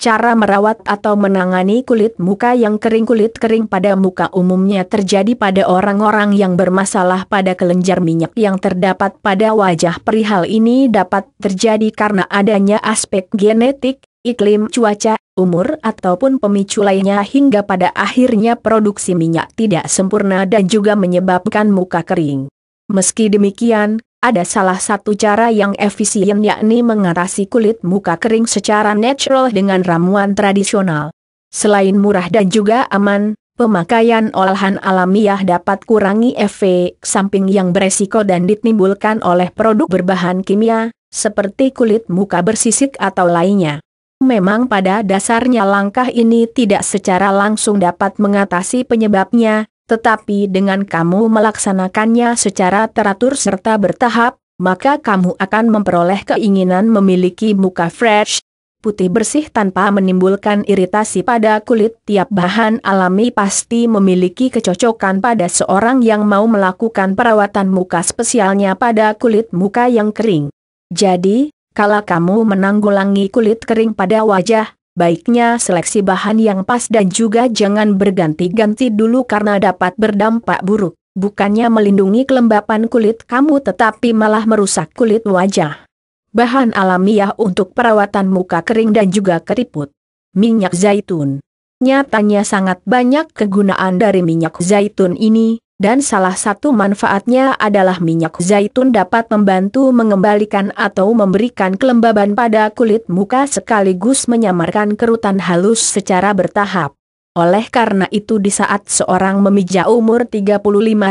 Cara merawat atau menangani kulit muka yang kering Kulit kering pada muka umumnya terjadi pada orang-orang yang bermasalah pada kelenjar minyak yang terdapat pada wajah perihal ini dapat terjadi karena adanya aspek genetik, iklim cuaca, umur ataupun pemicu lainnya hingga pada akhirnya produksi minyak tidak sempurna dan juga menyebabkan muka kering. Meski demikian, ada salah satu cara yang efisien yakni mengatasi kulit muka kering secara natural dengan ramuan tradisional. Selain murah dan juga aman, pemakaian olahan alamiah dapat kurangi efek samping yang beresiko dan ditimbulkan oleh produk berbahan kimia, seperti kulit muka bersisik atau lainnya. Memang pada dasarnya langkah ini tidak secara langsung dapat mengatasi penyebabnya, tetapi dengan kamu melaksanakannya secara teratur serta bertahap, maka kamu akan memperoleh keinginan memiliki muka fresh, putih bersih tanpa menimbulkan iritasi pada kulit. Tiap bahan alami pasti memiliki kecocokan pada seorang yang mau melakukan perawatan muka spesialnya pada kulit muka yang kering. Jadi, kalau kamu menanggulangi kulit kering pada wajah, baiknya seleksi bahan yang pas dan juga jangan berganti-ganti dulu karena dapat berdampak buruk. Bukannya melindungi kelembapan kulit kamu tetapi malah merusak kulit wajah. Bahan alamiah untuk perawatan muka kering dan juga keriput. Minyak zaitun. Nyatanya sangat banyak kegunaan dari minyak zaitun ini, dan salah satu manfaatnya adalah minyak zaitun dapat membantu mengembalikan atau memberikan kelembaban pada kulit muka sekaligus menyamarkan kerutan halus secara bertahap. Oleh karena itu di saat seorang memijau umur 35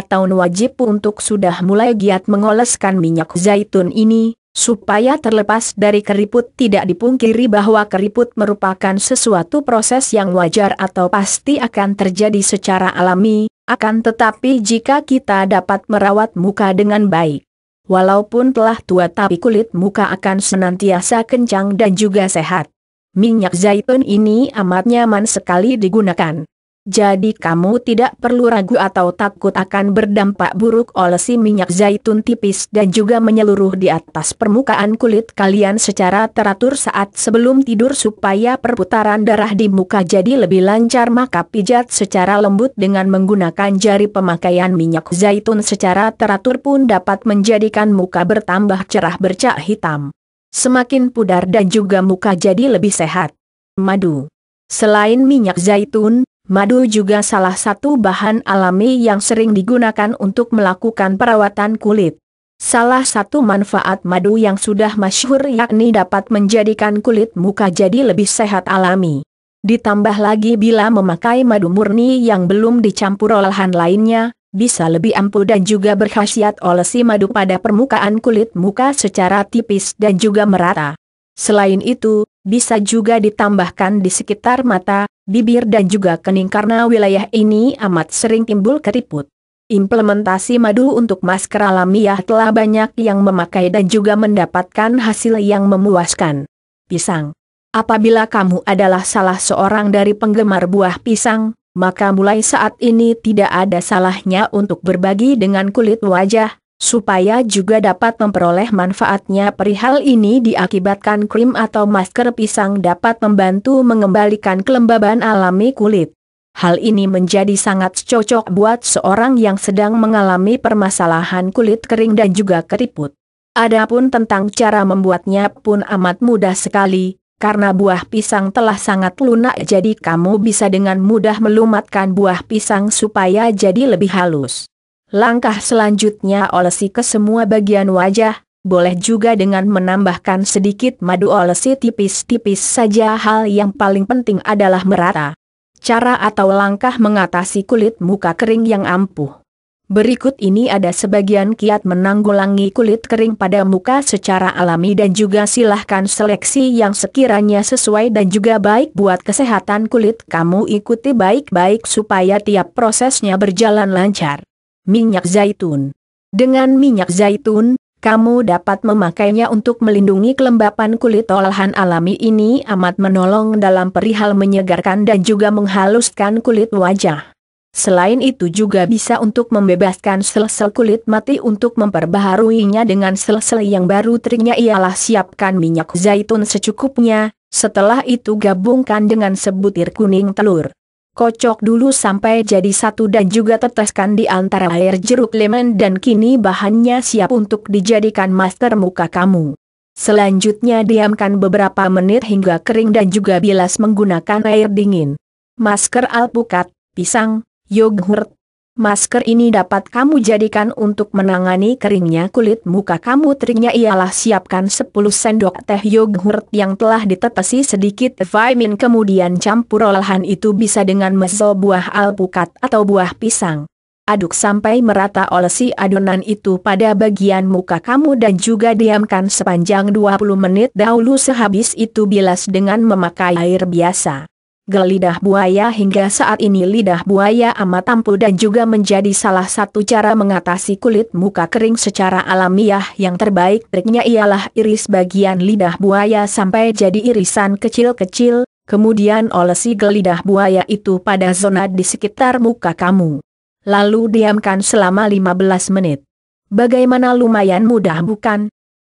tahun wajib untuk sudah mulai giat mengoleskan minyak zaitun ini, supaya terlepas dari keriput tidak dipungkiri bahwa keriput merupakan sesuatu proses yang wajar atau pasti akan terjadi secara alami, akan tetapi jika kita dapat merawat muka dengan baik, walaupun telah tua tapi kulit muka akan senantiasa kencang dan juga sehat. Minyak zaitun ini amat nyaman sekali digunakan. Jadi kamu tidak perlu ragu atau takut akan berdampak buruk oleh si minyak zaitun tipis dan juga menyeluruh di atas permukaan kulit kalian secara teratur saat sebelum tidur supaya perputaran darah di muka jadi lebih lancar maka pijat secara lembut dengan menggunakan jari pemakaian minyak zaitun secara teratur pun dapat menjadikan muka bertambah cerah bercak hitam. Semakin pudar dan juga muka jadi lebih sehat. Madu Selain minyak zaitun, Madu juga salah satu bahan alami yang sering digunakan untuk melakukan perawatan kulit. Salah satu manfaat madu yang sudah masyhur yakni dapat menjadikan kulit muka jadi lebih sehat alami. Ditambah lagi bila memakai madu murni yang belum dicampur olahan lainnya, bisa lebih ampuh dan juga berkhasiat olesi madu pada permukaan kulit muka secara tipis dan juga merata. Selain itu, bisa juga ditambahkan di sekitar mata, bibir dan juga kening karena wilayah ini amat sering timbul keriput. Implementasi madu untuk masker alamiah telah banyak yang memakai dan juga mendapatkan hasil yang memuaskan. Pisang. Apabila kamu adalah salah seorang dari penggemar buah pisang, maka mulai saat ini tidak ada salahnya untuk berbagi dengan kulit wajah, supaya juga dapat memperoleh manfaatnya perihal ini diakibatkan krim atau masker pisang dapat membantu mengembalikan kelembaban alami kulit. Hal ini menjadi sangat cocok buat seorang yang sedang mengalami permasalahan kulit kering dan juga keriput. Adapun tentang cara membuatnya pun amat mudah sekali, karena buah pisang telah sangat lunak jadi kamu bisa dengan mudah melumatkan buah pisang supaya jadi lebih halus. Langkah selanjutnya olesi ke semua bagian wajah, boleh juga dengan menambahkan sedikit madu olesi tipis-tipis saja hal yang paling penting adalah merata. Cara atau langkah mengatasi kulit muka kering yang ampuh. Berikut ini ada sebagian kiat menanggulangi kulit kering pada muka secara alami dan juga silahkan seleksi yang sekiranya sesuai dan juga baik buat kesehatan kulit kamu ikuti baik-baik supaya tiap prosesnya berjalan lancar minyak zaitun. Dengan minyak zaitun, kamu dapat memakainya untuk melindungi kelembapan kulit olahan alami ini amat menolong dalam perihal menyegarkan dan juga menghaluskan kulit wajah. Selain itu juga bisa untuk membebaskan sel-sel kulit mati untuk memperbaharuinya dengan sel-sel yang baru triknya ialah siapkan minyak zaitun secukupnya, setelah itu gabungkan dengan sebutir kuning telur kocok dulu sampai jadi satu dan juga teteskan di antara air jeruk lemon dan kini bahannya siap untuk dijadikan masker muka kamu. Selanjutnya diamkan beberapa menit hingga kering dan juga bilas menggunakan air dingin. Masker alpukat, pisang, yogurt, Masker ini dapat kamu jadikan untuk menangani keringnya kulit muka kamu Triknya ialah siapkan 10 sendok teh yogurt yang telah ditetesi sedikit vitamin kemudian campur olahan itu bisa dengan meso buah alpukat atau buah pisang. Aduk sampai merata olesi adonan itu pada bagian muka kamu dan juga diamkan sepanjang 20 menit dahulu sehabis itu bilas dengan memakai air biasa gelidah buaya hingga saat ini lidah buaya amat ampuh dan juga menjadi salah satu cara mengatasi kulit muka kering secara alamiah yang terbaik triknya ialah iris bagian lidah buaya sampai jadi irisan kecil-kecil, kemudian olesi gelidah buaya itu pada zona di sekitar muka kamu. Lalu diamkan selama 15 menit. Bagaimana lumayan mudah bukan?